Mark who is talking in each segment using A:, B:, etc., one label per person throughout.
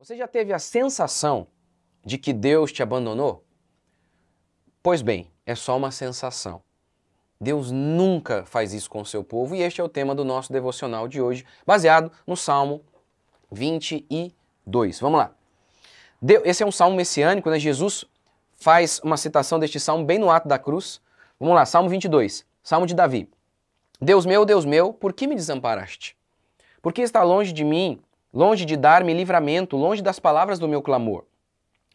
A: Você já teve a sensação de que Deus te abandonou? Pois bem, é só uma sensação. Deus nunca faz isso com o seu povo e este é o tema do nosso devocional de hoje, baseado no Salmo 22. Vamos lá. Esse é um salmo messiânico, né? Jesus faz uma citação deste salmo bem no ato da cruz. Vamos lá, Salmo 22, Salmo de Davi. Deus meu, Deus meu, por que me desamparaste? Por que está longe de mim longe de dar-me livramento, longe das palavras do meu clamor.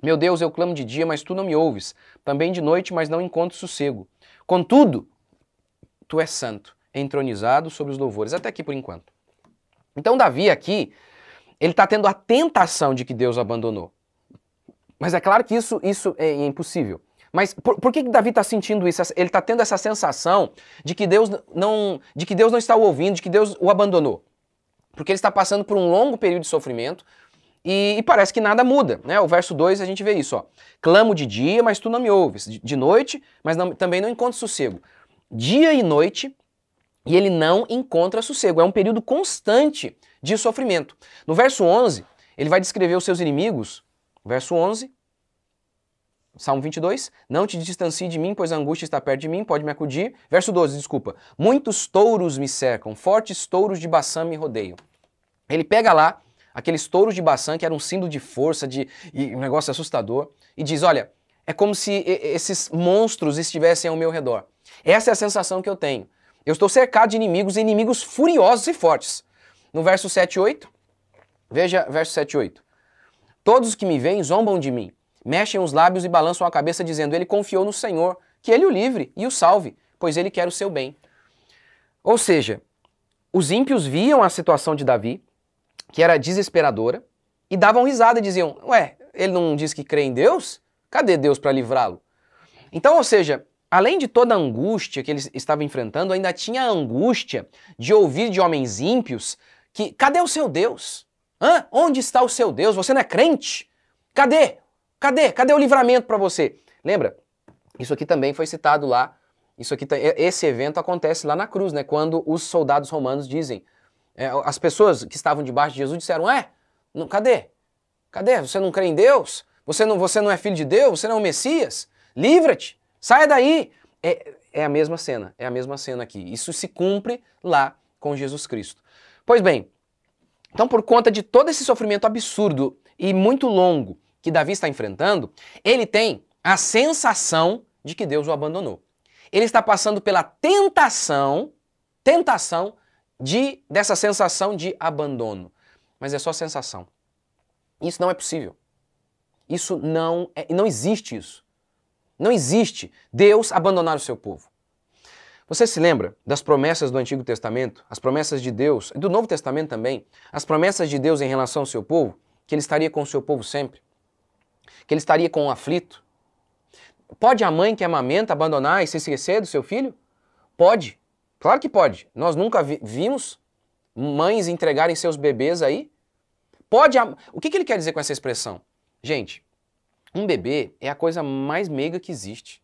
A: Meu Deus, eu clamo de dia, mas tu não me ouves, também de noite, mas não encontro sossego. Contudo, tu és santo, entronizado sobre os louvores, até aqui por enquanto. Então, Davi aqui, ele está tendo a tentação de que Deus abandonou. Mas é claro que isso, isso é, é impossível. Mas por, por que, que Davi está sentindo isso? Ele está tendo essa sensação de que Deus não, de que Deus não está o ouvindo, de que Deus o abandonou porque ele está passando por um longo período de sofrimento e, e, parece que nada muda, né? O verso 2 a gente vê isso, ó. Clamo de dia, mas tu não me ouves, de noite, mas não, também não encontro sossego. Dia e noite, e ele não encontra sossego. É um período constante de sofrimento. No verso 11, ele vai descrever os seus inimigos, verso 11, Salmo 22, não te distancie de mim, pois a angústia está perto de mim, pode me acudir. Verso 12, desculpa. Muitos touros me cercam, fortes touros de Baçã me rodeiam. Ele pega lá aqueles touros de Baçã, que era um símbolo de força, de um negócio assustador, e diz: Olha, é como se esses monstros estivessem ao meu redor. Essa é a sensação que eu tenho. Eu estou cercado de inimigos, inimigos furiosos e fortes. No verso 7 8, veja verso 7 8. Todos que me veem zombam de mim. Mexem os lábios e balançam a cabeça, dizendo: Ele confiou no Senhor, que ele o livre e o salve, pois ele quer o seu bem. Ou seja, os ímpios viam a situação de Davi, que era desesperadora, e davam risada e diziam: Ué, ele não diz que crê em Deus? Cadê Deus para livrá-lo? Então, ou seja, além de toda a angústia que ele estava enfrentando, ainda tinha a angústia de ouvir de homens ímpios que cadê o seu Deus? Hã? Onde está o seu Deus? Você não é crente? Cadê? Cadê? Cadê o livramento para você? Lembra? Isso aqui também foi citado lá. Isso aqui, esse evento acontece lá na cruz, né? Quando os soldados romanos dizem, é, as pessoas que estavam debaixo de Jesus disseram, é, não, cadê? Cadê? Você não crê em Deus? Você não, você não é filho de Deus? Você não é o Messias? Livra-te! Saia daí! É, é a mesma cena, é a mesma cena aqui. Isso se cumpre lá com Jesus Cristo. Pois bem, então por conta de todo esse sofrimento absurdo e muito longo, que Davi está enfrentando, ele tem a sensação de que Deus o abandonou. Ele está passando pela tentação, tentação de dessa sensação de abandono. Mas é só sensação. Isso não é possível. Isso não é, não existe isso. Não existe Deus abandonar o seu povo. Você se lembra das promessas do Antigo Testamento, as promessas de Deus, e do Novo Testamento também, as promessas de Deus em relação ao seu povo, que ele estaria com o seu povo sempre? que ele estaria com um aflito? Pode a mãe que amamenta abandonar e se esquecer do seu filho? Pode. Claro que pode. Nós nunca vi vimos mães entregarem seus bebês aí? Pode. A... O que, que ele quer dizer com essa expressão? Gente, um bebê é a coisa mais meiga que existe.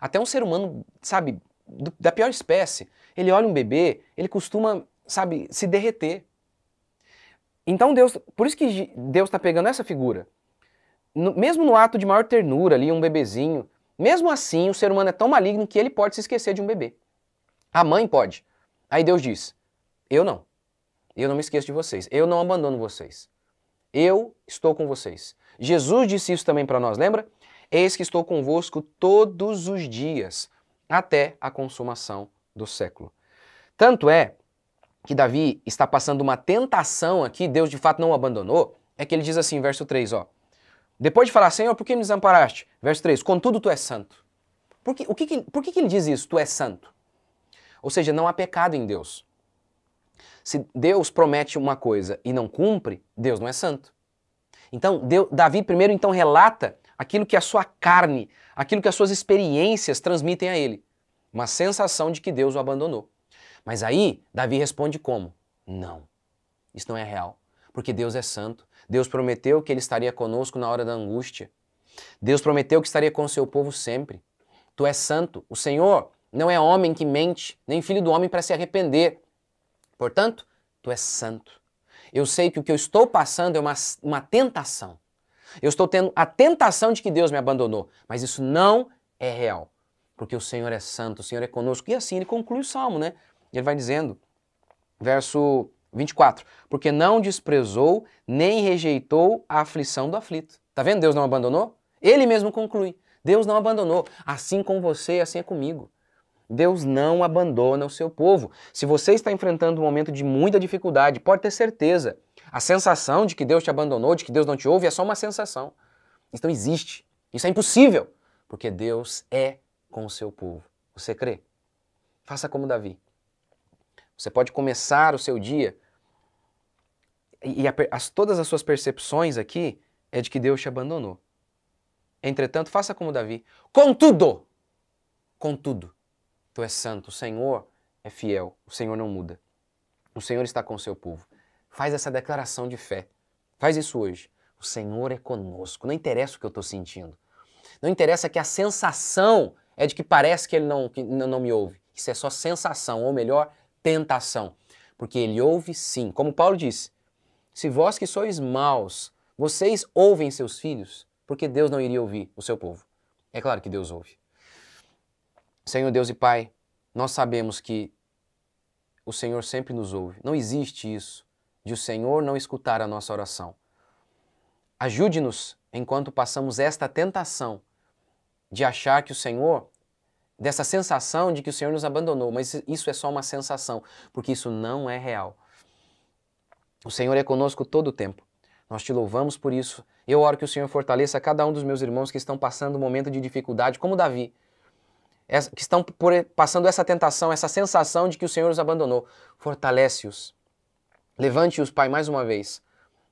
A: Até um ser humano, sabe, do, da pior espécie, ele olha um bebê, ele costuma, sabe, se derreter. Então Deus, por isso que Deus está pegando essa figura no, mesmo no ato de maior ternura ali, um bebezinho, mesmo assim o ser humano é tão maligno que ele pode se esquecer de um bebê. A mãe pode. Aí Deus diz: Eu não. Eu não me esqueço de vocês. Eu não abandono vocês. Eu estou com vocês. Jesus disse isso também para nós, lembra? Eis que estou convosco todos os dias, até a consumação do século. Tanto é que Davi está passando uma tentação aqui, Deus de fato não o abandonou, é que ele diz assim, verso 3, ó: depois de falar, Senhor, por que me desamparaste? Verso 3, contudo tu és santo. Por que, o que, que por que, que ele diz isso? Tu és santo. Ou seja, não há pecado em Deus. Se Deus promete uma coisa e não cumpre, Deus não é santo. Então, Deus, Davi primeiro então relata aquilo que a sua carne, aquilo que as suas experiências transmitem a ele, uma sensação de que Deus o abandonou. Mas aí Davi responde como? Não. Isso não é real, porque Deus é santo Deus prometeu que Ele estaria conosco na hora da angústia. Deus prometeu que estaria com o seu povo sempre. Tu és santo. O Senhor não é homem que mente, nem filho do homem para se arrepender. Portanto, tu és santo. Eu sei que o que eu estou passando é uma, uma tentação. Eu estou tendo a tentação de que Deus me abandonou, mas isso não é real, porque o Senhor é santo, o Senhor é conosco. E assim ele conclui o salmo, né? Ele vai dizendo, verso 24. Porque não desprezou nem rejeitou a aflição do aflito. Tá vendo? Deus não abandonou? Ele mesmo conclui. Deus não abandonou. Assim com você, assim é comigo. Deus não abandona o seu povo. Se você está enfrentando um momento de muita dificuldade, pode ter certeza. A sensação de que Deus te abandonou, de que Deus não te ouve, é só uma sensação. Isso não existe. Isso é impossível, porque Deus é com o seu povo. Você crê? Faça como Davi. Você pode começar o seu dia e a, as, todas as suas percepções aqui é de que Deus te abandonou. Entretanto, faça como Davi. Contudo, contudo, tu és santo, o Senhor é fiel, o Senhor não muda. O Senhor está com o seu povo. Faz essa declaração de fé. Faz isso hoje. O Senhor é conosco. Não interessa o que eu estou sentindo. Não interessa que a sensação é de que parece que ele não, que não me ouve. Isso é só sensação, ou melhor, tentação. Porque ele ouve sim. Como Paulo disse, se vós que sois maus, vocês ouvem seus filhos, porque Deus não iria ouvir o seu povo. É claro que Deus ouve. Senhor Deus e Pai, nós sabemos que o Senhor sempre nos ouve. Não existe isso de o Senhor não escutar a nossa oração. Ajude-nos enquanto passamos esta tentação de achar que o Senhor, dessa sensação de que o Senhor nos abandonou, mas isso é só uma sensação, porque isso não é real. O Senhor é conosco todo o tempo. Nós te louvamos por isso. Eu oro que o Senhor fortaleça cada um dos meus irmãos que estão passando um momento de dificuldade, como Davi, que estão passando essa tentação, essa sensação de que o Senhor os abandonou. Fortalece-os. Levante-os, Pai, mais uma vez.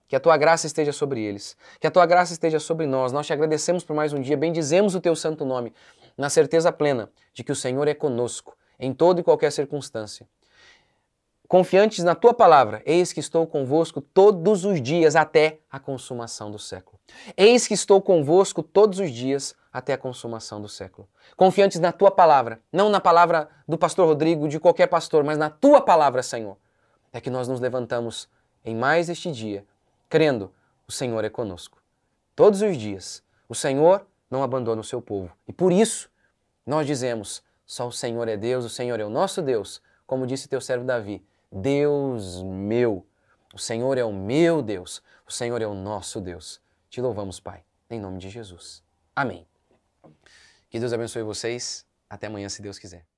A: Que a tua graça esteja sobre eles. Que a tua graça esteja sobre nós. Nós te agradecemos por mais um dia. Bendizemos o teu santo nome, na certeza plena de que o Senhor é conosco em toda e qualquer circunstância confiantes na tua palavra, eis que estou convosco todos os dias até a consumação do século. Eis que estou convosco todos os dias até a consumação do século. Confiantes na tua palavra, não na palavra do pastor Rodrigo, de qualquer pastor, mas na tua palavra, Senhor, é que nós nos levantamos em mais este dia, crendo o Senhor é conosco. Todos os dias, o Senhor não abandona o seu povo. E por isso, nós dizemos: só o Senhor é Deus, o Senhor é o nosso Deus, como disse teu servo Davi Deus meu. O Senhor é o meu Deus. O Senhor é o nosso Deus. Te louvamos, Pai, em nome de Jesus. Amém. Que Deus abençoe vocês. Até amanhã, se Deus quiser.